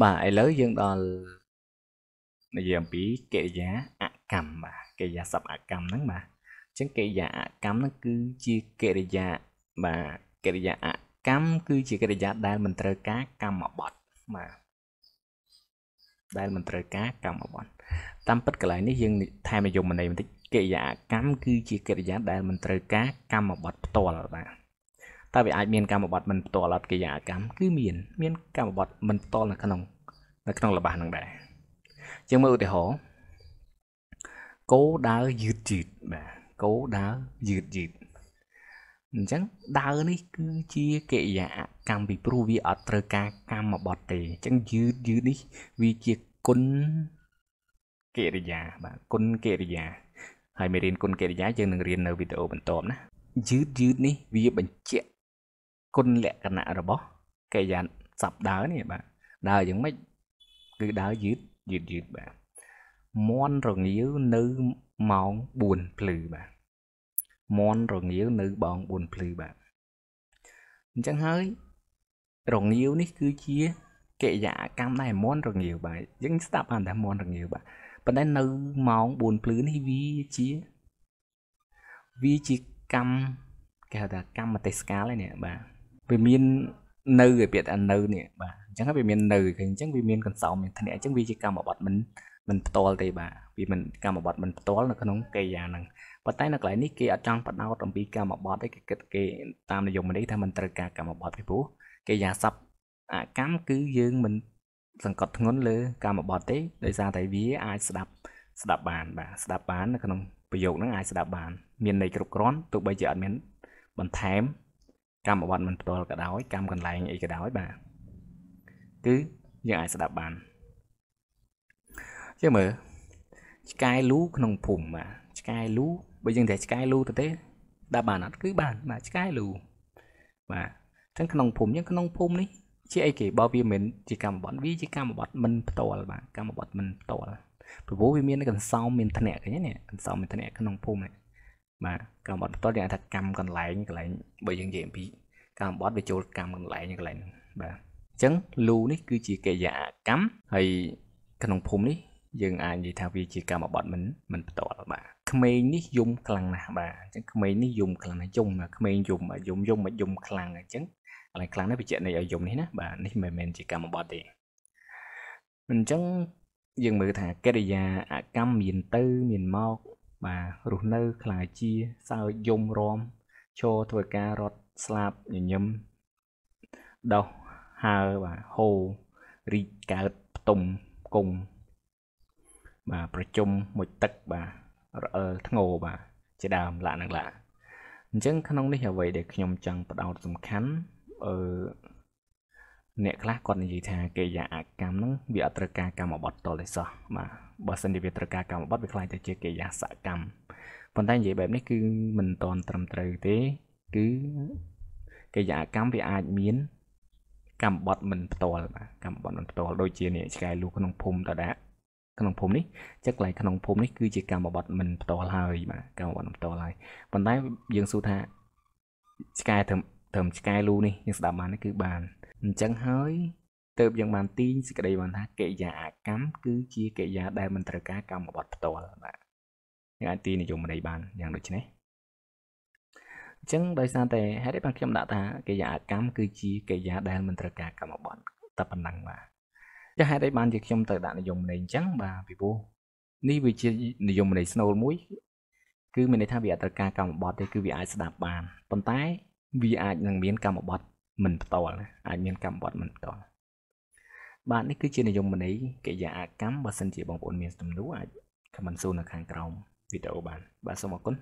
បាទឥឡូវយើងដល់និយាយអំពីកិរិយាអកម្មបាទកិរិយាសព្ទអកម្មហ្នឹងបាទអញ្ចឹងកិរិយាអកម្មហ្នឹងគឺជាកិរិយា បាទកិរិយាអកម្មគឺជាកិរិយាដែលមិនត្រូវការកម្មបត្តិបាទដែលមិនត្រូវការកម្មបត្តិតាមពិតកន្លែងនេះយើងថែមនិយមន័យបន្តិចកិរិយាអកម្មគឺជាកិរិយាដែលមិនត្រូវការកម្មបត្តិផ្ទាល់បាទតើវាអាចមាន កម្មបត្តិមិនផ្ទាល់អត់កិរិយាកម្មគឺមានមានកម្មបត្តិមិនផ្ទាល់នៅក្នុង នៅក្នុងល្បះនឹងដែរជាងមើលឧទាហរណ៍គោដើរយឺតយឺតបាទគោដើរយឺតយឺតអញ្ចឹងដើរនេះ គឺជាកិរិយាកម្មពីព្រោះវាអត់ត្រូវការកម្មបត្តិទេអញ្ចឹងយឺតយឺតនេះវាជាគុណកិរិយា បាទគុណកិរិយាហើយមេរៀនគុណកិរិយាយើងនឹងរៀននៅវីដេអូបន្ទាប់ណាយឺតយឺតនេះវាបញ្ជាក់គុណលក្ខណៈរបស់កិរិយាសពដើរនេះបាទដើរយ៉ាងម៉េចគឺដើរយឺតយឺតយឺតបាទមន់រងាវនៅម៉ោង4ភ្លឺបាទមន់រងាវនៅបង4ភ្លឺបាទអញ្ចឹងហើយរងាវ នេះគឺជាកិរិយាកម្មដែរមន់រងាវបាទយើងស្ដាប់បានតែមន់រងាវបាទប៉ុន្តែនៅម៉ោង4ភ្លឺនេះវាជាវាជាកម្មគេហៅថាកម្មទេសកាលឯនេះបាទវាមាននៅឯពាក្យថានៅនេះបាទអញ្ចឹងវាមាននៅឃើញអញ្ចឹងវាមានកន្សោមមានធ្នាក់អញ្ចឹងវាជាកម្មបត្តិមិនមិនផ្ទាល់ទេបាទវាមិនកម្មបត្តិមិនផ្ទាល់នៅក្នុងកេយាហ្នឹងប៉ុន្តែនៅកន្លែងនេះគេអត់ចង់បដោតអំពីកម្មបត្តិទេគេគិតគេតាមនិយមនេះថាมันត្រូវការកម្មបត្តិពីព្រោះកេយាសັບអកម្មគឺយើងមិន សង្កត់ធ្ងន់លើកម្មបត្តិទេដោយសារតែវាអាចស្ដាប់ស្ដាប់បានបាទស្ដាប់បាននៅក្នុងប្រយោគហ្នឹងអាចស្ដាប់បាន មានន័យគ្រប់គ្រាន់ទោះបីជាអត់មានបន្ថែមកម្មបត្តិមិនផ្ទាល់ក៏ដោយកម្មកន្លែងអីក៏ដោយបាទគឺយើងអាចស្ដាប់បានជាមើលឆ្កែលូក្នុងភូមិបាទឆ្កែលូបើយើងតែឆ្កែលូទៅទេស្ដាប់បានអត់គឺបាន បាទឆ្កែលូបាទទាំងក្នុងភូមិយើងក្នុងភូមិនេះជាអីគេបើវាមិនជាកម្មបត្តិវាជាកម្មបត្តិមិនផ្ទាល់បាទកម្មបត្តិមិនផ្ទាល់ព្រោះវាមានកន្សោមមានធ្នាក់ឃើញទេនេះកន្សោមមានធ្នាក់ក្នុងភូមិនេះបាទកម្មបត់ផ្ទាល់យើងថាកម្មកន្លែងកន្លែងបើយើងនិយាយអំពីកម្មបត់វាចូលកម្មកន្លែងកន្លែងហ្នឹងបាទអញ្ចឹងលូនេះគឺជាកិរិយាកម្មហើយក្នុងភូមិនេះយើងអាចនិយាយថាវាជាកម្មបត់មិនមិនផ្ទាល់បាទក្មេងនេះយំខ្លាំងណាស់បាទអញ្ចឹងក្មេងនេះយំខ្លាំងណាស់យំក្មេងយំយំយំមិនយំខ្លាំងអញ្ចឹងកន្លែងខ្លាំងនេះបញ្ជាក់ន័យឲ្យយំនេះណាបាទនេះមិនមែនជាកម្មបត់ទេអញ្ចឹងយើងមើលថាកិរិយាអកម្មមានទៅមានមកបាទរស់នៅខ្លាជាសើចយំរំឈរធ្វើការរត់ស្លាប់ញញឹមដោះហើបាទហូរីកកើតផ្ទុំគង់បាទប្រជុំមួយទឹកបាទរអិលធ្ងោបាទជាដើមឡានឹងឡាអញ្ចឹង ក្នុងនេះអ្វីដែលខ្ញុំចង់បដោតសំខាន់អឺអ្នកខ្លះគាត់និយាយថាកិរិយាអាកម្មហ្នឹងវាអត់ត្រូវការកម្មបត់តលិសោះបាទបើសិនជាវាត្រូវការកម្មបត់វាខ្លាចទៅជាកិរិយាសកម្មប៉ុន្តែនិយាយបែបនេះគឺមិនតន់ត្រឹមត្រូវទេ គឺកិរិយាកម្មវាអាចមានកម្មបត់មិនផ្ទាល់បាទកម្មបត់មិនផ្ទាល់ដូចជាអ្នកឆ្កែលូក្នុងភូមិតដាក្នុងភូមិនេះចឹកកន្លែងក្នុងភូមិនេះគឺជាកម្មបត់មិនផ្ទាល់ហើយបាទកម្មបត់មិនផ្ទាល់ហើយប៉ុន្តែយើងសួរថាឆ្កែត្រឹមត្រឹមឆ្កែលូនេះយើងស្ដាប់បានគឺបានអញ្ចឹងហើយទៅយើងបានទីញសេចក្តីបានថាកិរិយាអាកម្មគឺជាកិរិយាដែលមិនត្រូវការកម្មបត្តិផ្ទាល់បាទយើងអាចទីនិយមន័យបានយ៉ាងដូចនេះអញ្ចឹងដោយសារតែហេតុនេះបានខ្ញុំដាក់ថាកិរិយាអាកម្មគឺជាកិរិយាដែលមិនត្រូវការកម្មបត្តិតែប៉ុណ្ណឹងបាទចាហេតុអីបានជាខ្ញុំទៅដាក់និយមន័យអញ្ចឹងបាទពីព្រោះនេះវាជានិយមន័យស្នូលមួយ គឺមានន័យថាវាអត់ត្រូវការកម្មបត្តិទេគឺវាអាចស្ដាប់បានប៉ុន្តែ វាអាចនឹងមានកម្មបត្តិមិនផ្ទាល់អាចមានកម្មវត្តមិនផ្ទាល់បាទនេះគឺជានិយមន័យកិរិយាអាកម្មបើសិនជាបងប្អូនមានសំណួរអាចខមមិនសួរនៅខាងក្រោមវីដេអូបាន បាទសូមអរគុណ